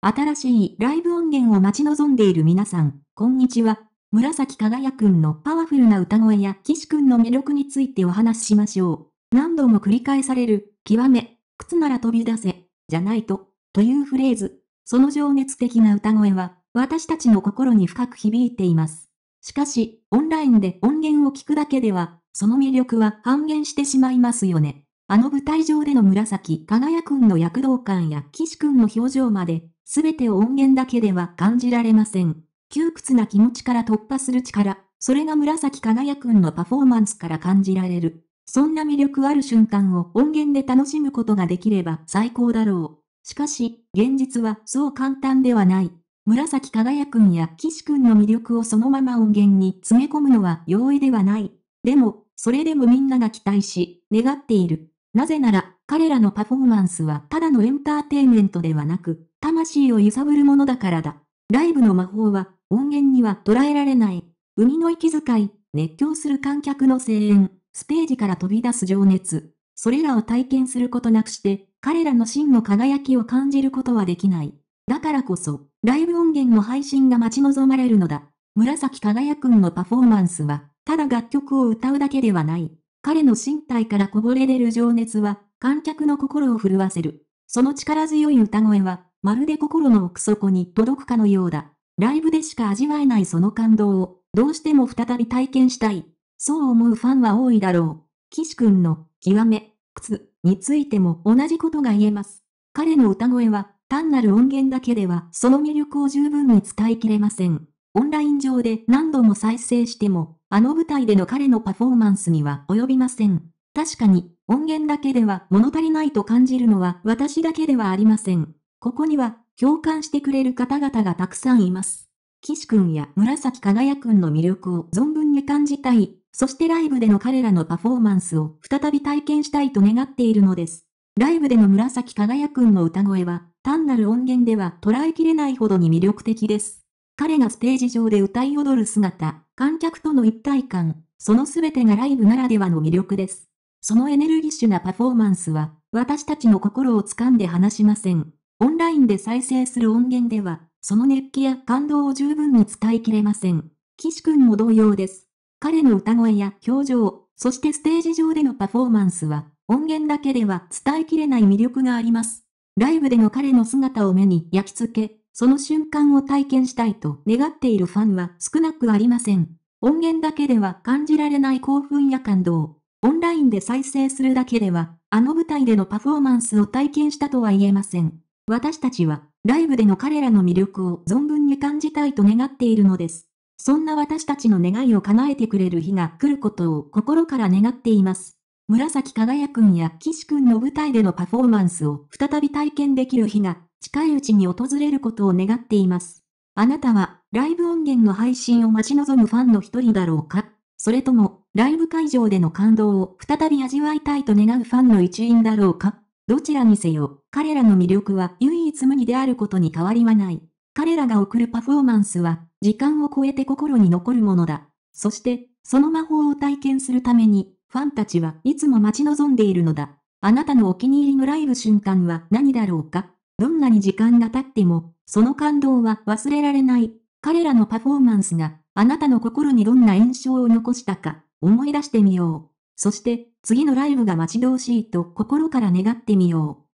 新しいライブ音源を待ち望んでいる皆さん、こんにちは。紫輝くんのパワフルな歌声や岸くんの魅力についてお話ししましょう。何度も繰り返される、極め、靴なら飛び出せ、じゃないと、というフレーズ。その情熱的な歌声は、私たちの心に深く響いています。しかし、オンラインで音源を聞くだけでは、その魅力は半減してしまいますよね。あの舞台上での紫輝くんの躍動感や岸くんの表情まで、すべてを音源だけでは感じられません。窮屈な気持ちから突破する力、それが紫輝くんのパフォーマンスから感じられる。そんな魅力ある瞬間を音源で楽しむことができれば最高だろう。しかし、現実はそう簡単ではない。紫輝くんや岸くんの魅力をそのまま音源に詰め込むのは容易ではない。でも、それでもみんなが期待し、願っている。なぜなら、彼らのパフォーマンスはただのエンターテイメントではなく、魂を揺さぶるものだからだ。ライブの魔法は、音源には捉えられない。生みの息遣い、熱狂する観客の声援、ステージから飛び出す情熱。それらを体験することなくして、彼らの真の輝きを感じることはできない。だからこそ、ライブ音源の配信が待ち望まれるのだ。紫輝くんのパフォーマンスは、ただ楽曲を歌うだけではない。彼の身体からこぼれ出る情熱は、観客の心を震わせる。その力強い歌声は、まるで心の奥底に届くかのようだ。ライブでしか味わえないその感動を、どうしても再び体験したい。そう思うファンは多いだろう。岸くんの、極め、靴、についても同じことが言えます。彼の歌声は、単なる音源だけでは、その魅力を十分に伝えきれません。オンライン上で何度も再生しても、あの舞台での彼のパフォーマンスには及びません。確かに、音源だけでは物足りないと感じるのは私だけではありません。ここには、共感してくれる方々がたくさんいます。岸くんや紫輝くんの魅力を存分に感じたい、そしてライブでの彼らのパフォーマンスを再び体験したいと願っているのです。ライブでの紫輝くんの歌声は、単なる音源では捉えきれないほどに魅力的です。彼がステージ上で歌い踊る姿、観客との一体感、その全てがライブならではの魅力です。そのエネルギッシュなパフォーマンスは、私たちの心を掴んで離しません。オンラインで再生する音源では、その熱気や感動を十分に伝えきれません。岸君も同様です。彼の歌声や表情、そしてステージ上でのパフォーマンスは、音源だけでは伝えきれない魅力があります。ライブでの彼の姿を目に焼き付け、その瞬間を体験したいと願っているファンは少なくありません。音源だけでは感じられない興奮や感動。オンラインで再生するだけでは、あの舞台でのパフォーマンスを体験したとは言えません。私たちは、ライブでの彼らの魅力を存分に感じたいと願っているのです。そんな私たちの願いを叶えてくれる日が来ることを心から願っています。紫輝くんや岸くんの舞台でのパフォーマンスを再び体験できる日がいうちに訪れることを願っています。あなたは、ライブ音源の配信を待ち望むファンの一人だろうかそれとも、ライブ会場での感動を再び味わいたいと願うファンの一員だろうかどちらにせよ、彼らの魅力は唯一無二であることに変わりはない。彼らが送るパフォーマンスは、時間を超えて心に残るものだ。そして、その魔法を体験するために、ファンたちはいつも待ち望んでいるのだ。あなたのお気に入りのライブ瞬間は何だろうかどんなに時間が経っても、その感動は忘れられない。彼らのパフォーマンスが、あなたの心にどんな印象を残したか、思い出してみよう。そして、次のライブが待ち遠しいと心から願ってみよう。